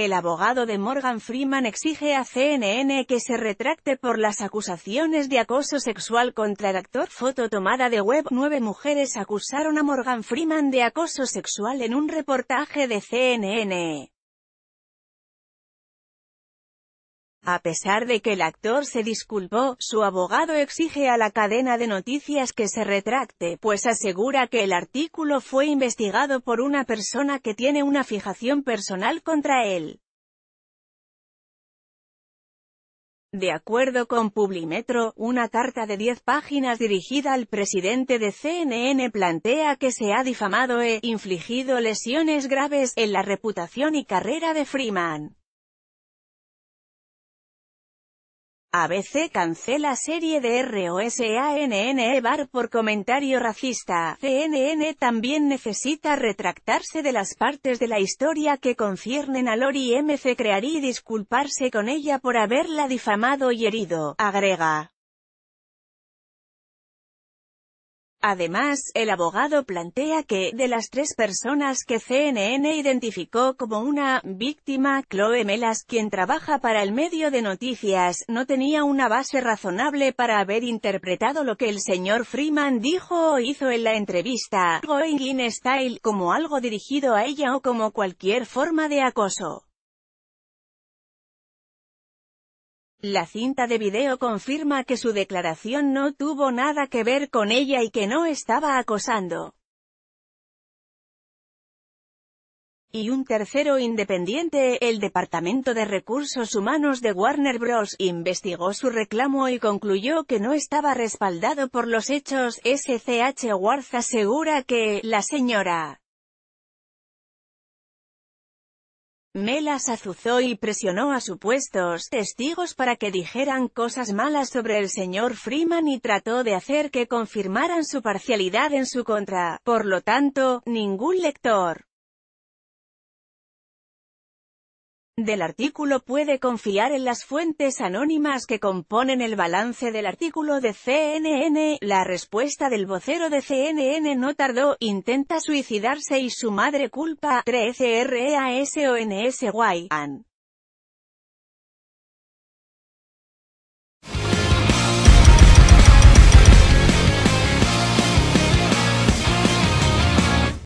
El abogado de Morgan Freeman exige a CNN que se retracte por las acusaciones de acoso sexual contra el actor. Foto tomada de web. Nueve mujeres acusaron a Morgan Freeman de acoso sexual en un reportaje de CNN. A pesar de que el actor se disculpó, su abogado exige a la cadena de noticias que se retracte, pues asegura que el artículo fue investigado por una persona que tiene una fijación personal contra él. De acuerdo con Publimetro, una carta de 10 páginas dirigida al presidente de CNN plantea que se ha difamado e infligido lesiones graves en la reputación y carrera de Freeman. ABC cancela serie de ROSANNE Bar por comentario racista. CNN también necesita retractarse de las partes de la historia que conciernen a Lori MC Crear y disculparse con ella por haberla difamado y herido, agrega. Además, el abogado plantea que, de las tres personas que CNN identificó como una víctima, Chloe Melas, quien trabaja para el medio de noticias, no tenía una base razonable para haber interpretado lo que el señor Freeman dijo o hizo en la entrevista, Going In Style, como algo dirigido a ella o como cualquier forma de acoso. La cinta de video confirma que su declaración no tuvo nada que ver con ella y que no estaba acosando. Y un tercero independiente, el Departamento de Recursos Humanos de Warner Bros. investigó su reclamo y concluyó que no estaba respaldado por los hechos. SCH Warz asegura que, la señora Melas azuzó y presionó a supuestos testigos para que dijeran cosas malas sobre el señor Freeman y trató de hacer que confirmaran su parcialidad en su contra. Por lo tanto, ningún lector del artículo puede confiar en las fuentes anónimas que componen el balance del artículo de CNN. La respuesta del vocero de CNN no tardó, intenta suicidarse y su madre culpa 13 RASONSY. E An.